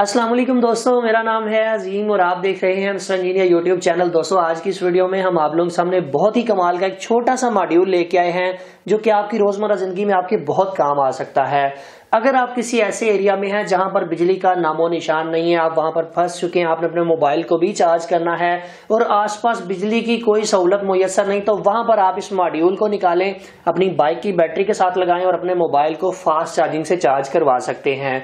अस्सलाम वालेकुम दोस्तों मेरा नाम है अजीम और आप देख रहे हैं मिस्टर इंजीनियर यूट्यूब चैनल दोस्तों आज की इस वीडियो में हम आप लोगों के सामने बहुत ही कमाल का एक छोटा सा मॉड्यूल लेके आए हैं जो कि आपकी रोजमर्रा जिंदगी में आपके बहुत काम आ सकता है अगर आप किसी ऐसे एरिया में हैं जहां पर बिजली का नामो निशान नहीं है आप वहां पर फंस चुके हैं आपने अपने मोबाइल को भी चार्ज करना है और आसपास बिजली की कोई सहूलत मुयसर नहीं तो वहां पर आप इस मॉड्यूल को निकालें अपनी बाइक की बैटरी के साथ लगाएं और अपने मोबाइल को फास्ट चार्जिंग से चार्ज करवा सकते हैं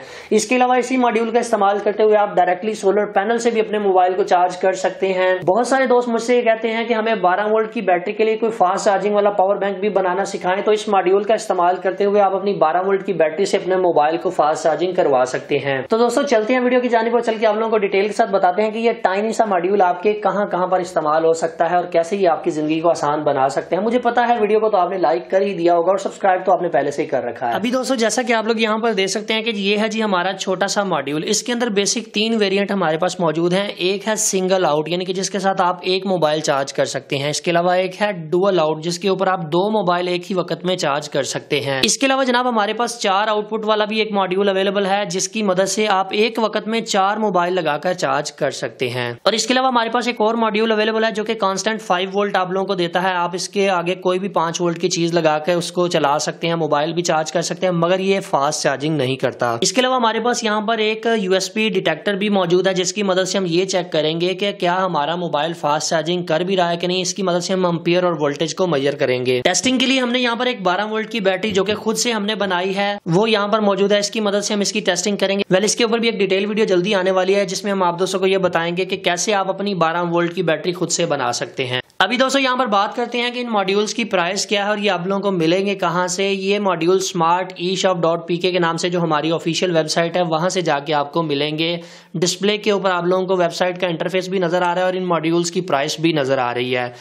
इसके अलावा इसी मॉड्यूल का इस्तेमाल करते हुए आप डायरेक्टली सोलर पैनल से भी अपने मोबाइल को चार्ज कर सकते हैं बहुत सारे दोस्त मुझसे ये कहते हैं कि हमें बारह वोल्ट की बैटरी के लिए कोई फास्ट चार्जिंग वाला पावर बैंक भी बनाना सिखाएं चाहें तो इस मॉड्यूल का इस्तेमाल करते हुए आप अपनी 12 वोल्ट की बैटरी से अपने मोबाइल को फास्ट चार्जिंग करवा सकते हैं तो दोस्तों चलते हैं वीडियो की जानब और चल के आप लोगों को डिटेल के साथ बताते हैं कि ये टाइनी सा मॉड्यूल आपके कहाँ कहाँ पर इस्तेमाल हो सकता है और कैसे ये आपकी जिंदगी को आसान बना सकते हैं मुझे पता है वीडियो को तो आपने लाइक कर ही दिया होगा और सब्सक्राइब तो आपने पहले से ही कर रखा है अभी दोस्तों जैसा कि आप लोग यहाँ पर देख सकते हैं कि ये है जी हमारा छोटा सा मॉड्यूल इसके अंदर बेसिक तीन वेरियंट हमारे पास मौजूद है एक है सिंगल आउट यानी कि जिसके साथ आप एक मोबाइल चार्ज कर सकते हैं इसके अलावा एक है डुअल आउट जिसके ऊपर आप दो मोबाइल एक ही वक्त में चार्ज कर सकते हैं इसके अलावा जनाब हमारे पास चार आउटपुट वाला भी एक मॉड्यूल अवेलेबल है जिसकी मदद से आप एक वक्त में चार मोबाइल लगाकर चार्ज कर सकते हैं और इसके अलावा हमारे पास एक और मॉड्यूल अवेलेबल है जो कि कांस्टेंट फाइव वोल्ट आप लोगों को देता है आप इसके आगे कोई भी पांच वोल्ट की चीज लगाकर उसको चला सकते हैं मोबाइल भी चार्ज कर सकते हैं मगर ये फास्ट चार्जिंग नहीं करता इसके अलावा हमारे पास यहाँ पर एक यूएसपी डिटेक्टर भी मौजूद है जिसकी मदद से हम ये चेक करेंगे कि क्या हमारा मोबाइल फास्ट चार्जिंग कर भी रहा है कि नहीं इसकी मदद से हम अम्पियर और वोल्टेज को मेजर करेंगे टेस्टिंग के लिए हमने यहाँ पर एक 12 वोल्ट की बैटरी जो कि खुद से हमने बनाई है वो यहाँ पर मौजूद है इसकी मदद से हम इसकी टेस्टिंग करेंगे वेल इसके ऊपर भी एक डिटेल वीडियो जल्दी आने वाली है जिसमें हम आप दोस्तों को ये बताएंगे कि कैसे आप अपनी बारह वोल्ट की बैटरी खुद से बना सकते हैं अभी दोस्तों यहाँ पर बात करते हैं कि इन मॉड्यूल्स की प्राइस क्या है और ये आप लोगों को मिलेंगे कहाँ से ये module smart e shop dot P K नाम से जो हमारी ऑफिशियल वेबसाइट है वहाँ से जाके आपको मिलेंगे डिस्प्ले के ऊपर आप लोगों को वेबसाइट का इंटरफेस भी नजर आ रहा है और इन मॉड्यूल्स की प्राइस भी नजर आ रही है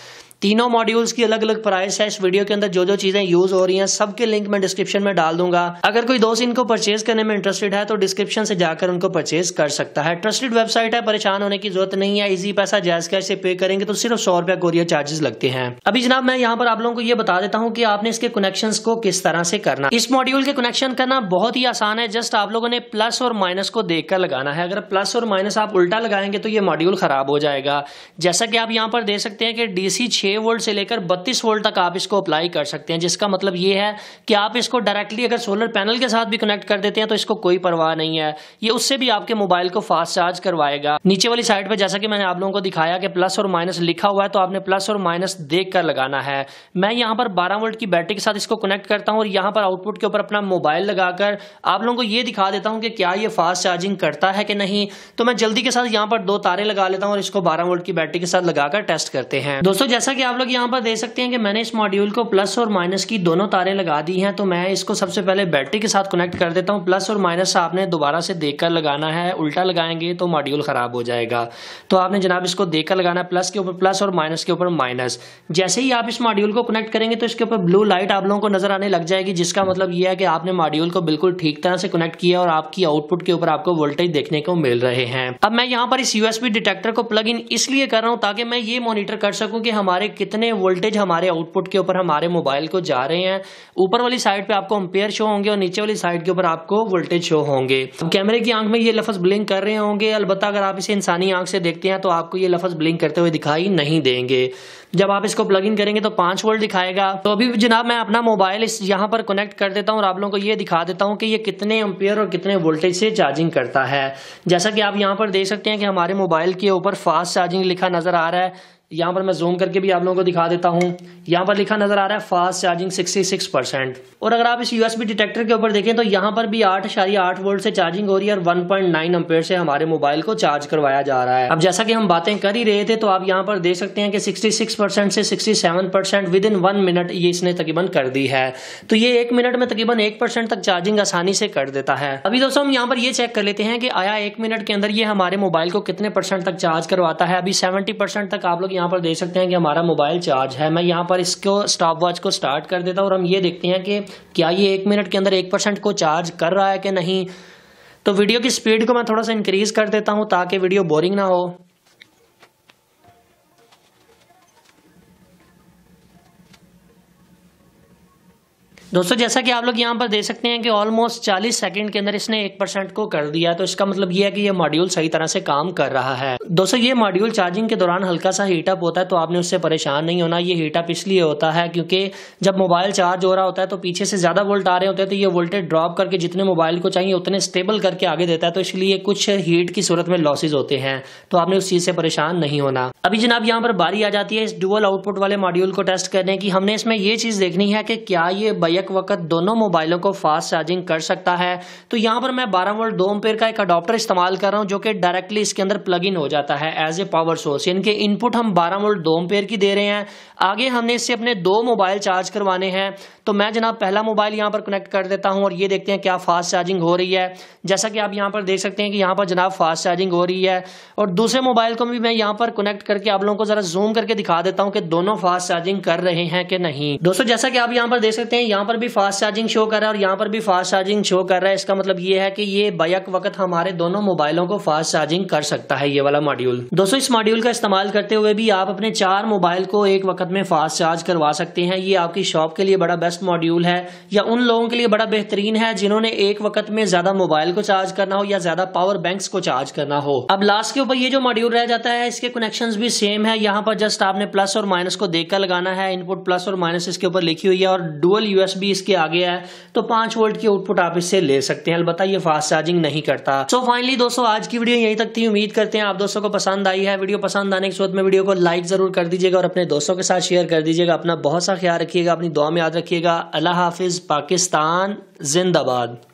तीनों मॉड्यूल्स की अलग अलग प्राइस है इस वीडियो के अंदर जो जो चीजें यूज हो रही हैं सबके लिंक मैं डिस्क्रिप्शन में डाल दूंगा अगर कोई दोस्त इनको परचेज करने में इंटरेस्टेड है तो डिस्क्रिप्शन से जाकर उनको परचेज कर सकता है ट्रस्टेड वेबसाइट है परेशान होने की जरूरत नहीं है इजी पैसा जैस कैश से पे करेंगे तो सिर्फ सौ रुपया कोरियर चार्जेस लगते हैं अभी जनाब मैं यहाँ पर आप लोगों को ये बता देता हूँ की आपने इसके कनेक्शन को किस तरह से करना इस मॉड्यूल के कनेक्शन करना बहुत ही आसान है जस्ट आप लोगों ने प्लस और माइनस को देख लगाना है अगर प्लस और माइनस आप उल्टा लगाएंगे तो ये मॉड्यूल खराब हो जाएगा जैसा कि आप यहाँ पर देख सकते हैं कि डीसी छह 6 वोल्ट से लेकर 32 वोल्ट तक आप इसको अप्लाई कर सकते हैं जिसका मतलब ये है कि आप इसको डायरेक्टली अगर सोलर पैनल के साथ भी कनेक्ट कर देते हैं तो इसको कोई परवाह नहीं है ये उससे भी आपके मोबाइल को फास्ट चार्ज करवाएगा नीचे वाली साइड पर जैसा कि मैंने आप लोगों को दिखाया कि प्लस और माइनस लिखा हुआ है तो आपने प्लस और माइनस देख लगाना है मैं यहाँ पर बारह वोल्ट की बैटरी के साथ इसको कनेक्ट करता हूँ और यहाँ पर आउटपुट के ऊपर अपना मोबाइल लगाकर आप लोगों को ये दिखा देता हूँ कि क्या ये फास्ट चार्जिंग करता है कि नहीं तो मैं जल्दी के साथ यहाँ पर दो तारे लगा लेता हूँ और इसको बारह वोल्ट की बैटरी के साथ लगाकर टेस्ट करते हैं दोस्तों जैसा कि कि आप लोग यहाँ पर देख सकते हैं कि मैंने इस मॉड्यूल को प्लस और माइनस की दोनों तारें लगा दी हैं तो मैं इसको सबसे पहले बैटरी के साथ कनेक्ट कर देता हूँ प्लस और माइनस आपने दोबारा से देखकर लगाना है उल्टा लगाएंगे तो मॉड्यूल ख़राब हो जाएगा तो आपने जनाब इसको देखकर लगाना है प्लस के ऊपर प्लस और माइनस के ऊपर माइनस जैसे ही आप इस मॉड्यूल को कनेक्ट करेंगे तो इसके ऊपर ब्लू लाइट आप लोगों को नज़र आने लग जाएगी जिसका मतलब यह है कि आपने मॉड्यूल को बिल्कुल ठीक तरह से कनेक्ट किया और आपकी आउटपुट के ऊपर आपको वोल्टेज देखने को मिल रहे हैं अब मैं यहाँ पर इस यूएसबी डिटेक्टर को प्लग इन इसलिए कर रहा हूँ ताकि मैं ये मॉनिटर कर सकूँ कि हमारे हमारे कितने वोल्टेज हमारे आउटपुट के ऊपर हमारे मोबाइल को जा रहे हैं ऊपर वाली साइड पे आपको अम्पेयर शो होंगे और नीचे वाली साइड के ऊपर आपको वोल्टेज शो होंगे तो कैमरे की आंख में ये लफज ब्लिंक कर रहे होंगे अलबत्ता अगर आप इसे इंसानी आंख से देखते हैं तो आपको ये लफज ब्लिंक करते हुए दिखाई नहीं देंगे जब आप इसको प्लग इन करेंगे तो पांच वोल्ट दिखाएगा तो अभी जनाब मैं अपना मोबाइल इस यहाँ पर कनेक्ट कर देता हूँ और आप लोगों को ये दिखा देता हूँ कि ये कितने अम्पेयर और कितने वोल्टेज से चार्जिंग करता है जैसा कि आप यहाँ पर देख सकते हैं कि हमारे मोबाइल के ऊपर फास्ट चार्जिंग लिखा नजर आ रहा है यहाँ पर मैं जूम करके भी आप लोगों को दिखा देता हूँ यहाँ पर लिखा नजर आ रहा है फास्ट चार्जिंग 66 परसेंट और अगर आप इस यूएसबी डिटेक्टर के ऊपर देखें तो यहाँ पर भी आठ शायद आठ वोल्ट से चार्जिंग हो रही है और वन पॉइंट नाइन से हमारे मोबाइल को चार्ज करवाया जा रहा है अब जैसा कि हम बातें कर ही रहे थे तो आप यहाँ पर देख सकते हैं कि सिक्सटी सिक्स परसेंट से sixty seven percent within one minute ये इसने तकरीबन कर दी है तो ये एक मिनट में तकरीबन एक परसेंट तक चार्जिंग आसानी से कर देता है अभी दोस्तों हम यहाँ पर ये चेक कर लेते हैं कि आया एक मिनट के अंदर ये हमारे मोबाइल को कितने परसेंट तक चार्ज करवाता है अभी सेवेंटी परसेंट तक आप लोग यहाँ यहाँ पर देख सकते हैं कि हमारा मोबाइल चार्ज है मैं यहाँ पर इसको स्टॉप वॉच को स्टार्ट कर देता हूँ और हम ये देखते हैं कि क्या ये एक मिनट के अंदर एक परसेंट को चार्ज कर रहा है कि नहीं तो वीडियो की स्पीड को मैं थोड़ा सा इंक्रीज़ कर देता हूँ ताकि वीडियो बोरिंग ना हो दोस्तों जैसा कि आप लोग यहाँ पर देख सकते हैं कि ऑलमोस्ट 40 सेकंड के अंदर इसने एक परसेंट को कर दिया तो इसका मतलब यह है कि यह मॉड्यूल सही तरह से काम कर रहा है दोस्तों ये मॉड्यूल चार्जिंग के दौरान हल्का सा हीटअप होता है तो आपने उससे परेशान नहीं होना ये हीटअप इसलिए होता है क्योंकि जब मोबाइल चार्ज हो रहा होता है तो पीछे से ज़्यादा वोल्ट आ रहे होते हैं तो ये वोल्टेज ड्रॉप करके जितने मोबाइल को चाहिए उतने स्टेबल करके आगे देता है तो इसलिए कुछ हीट की सूरत में लॉसेज होते हैं तो आपने उस चीज़ से परेशान नहीं होना अभी जनाब यहाँ पर बारी आ जाती है इस डुअल आउटपुट वाले मॉड्यूल को टेस्ट करने की हमने इसमें यह चीज़ देखनी है कि क्या ये बया एक वक्त दोनों मोबाइलों को फास्ट चार्जिंग कर सकता है तो यहाँ पर मैं बारह वोल्ट दो एम्पेयर का एक अडोप्टर इस्तेमाल कर रहा हूँ जो कि डायरेक्टली इसके अंदर प्लग इन हो जाता है एज ए पावर सोर्स यानी कि इनपुट हम बारह वोल्ट दो एम्पेयर की दे रहे हैं आगे हमने इससे अपने दो मोबाइल चार्ज करवाने हैं तो मैं जनाब पहला मोबाइल यहाँ पर कनेक्ट कर देता हूँ और ये देखते हैं क्या फास्ट चार्जिंग हो रही है जैसा कि आप यहाँ पर देख सकते हैं कि यहाँ पर जनाब फास्ट चार्जिंग हो रही है और दूसरे मोबाइल को भी मैं यहाँ पर कनेक्ट करके आप लोगों को जरा जूम करके दिखा देता हूँ कि दोनों फास्ट चार्जिंग कर रहे हैं कि नहीं दोस्तों जैसा कि आप यहाँ पर देख सकते हैं यहाँ यहाँ पर भी फास्ट चार्जिंग शो कर रहा है और यहाँ पर भी फास्ट चार्जिंग शो कर रहा है इसका मतलब ये है कि ये बैक वक्त हमारे दोनों मोबाइलों को फास्ट चार्जिंग कर सकता है ये वाला मॉड्यूल दोस्तों इस मॉड्यूल का इस्तेमाल करते हुए भी आप अपने चार मोबाइल को एक वक्त में फास्ट चार्ज करवा सकते हैं ये आपकी शॉप के लिए बड़ा बेस्ट मॉड्यूल है या उन लोगों के लिए बड़ा बेहतरीन है जिन्होंने एक वक्त में ज्यादा मोबाइल को चार्ज करना हो या ज्यादा पावर बैंक को चार्ज करना हो अब लास्ट के ऊपर ये जो मॉड्यूल रह जाता है इसके कनेक्शन भी सेम है यहाँ पर जस्ट आपने प्लस और माइनस को देखकर लगाना है इनपुट प्लस और माइनस इसके ऊपर लिखी हुई है और डुअल यूएस प्लस भी इसके आगे है तो पांच वोल्ट की आउटपुट आप इससे ले सकते हैं अलबत्ता ये फास्ट चार्जिंग नहीं करता सो फाइनली दोस्तों आज की वीडियो यही तक थी उम्मीद करते हैं आप दोस्तों को पसंद आई है वीडियो पसंद आने के साथ में वीडियो को लाइक जरूर कर दीजिएगा और अपने दोस्तों के साथ शेयर कर दीजिएगा अपना बहुत सा ख्याल रखिएगा अपनी दुआ में याद रखिएगा अल्लाह हाफिज पाकिस्तान जिंदाबाद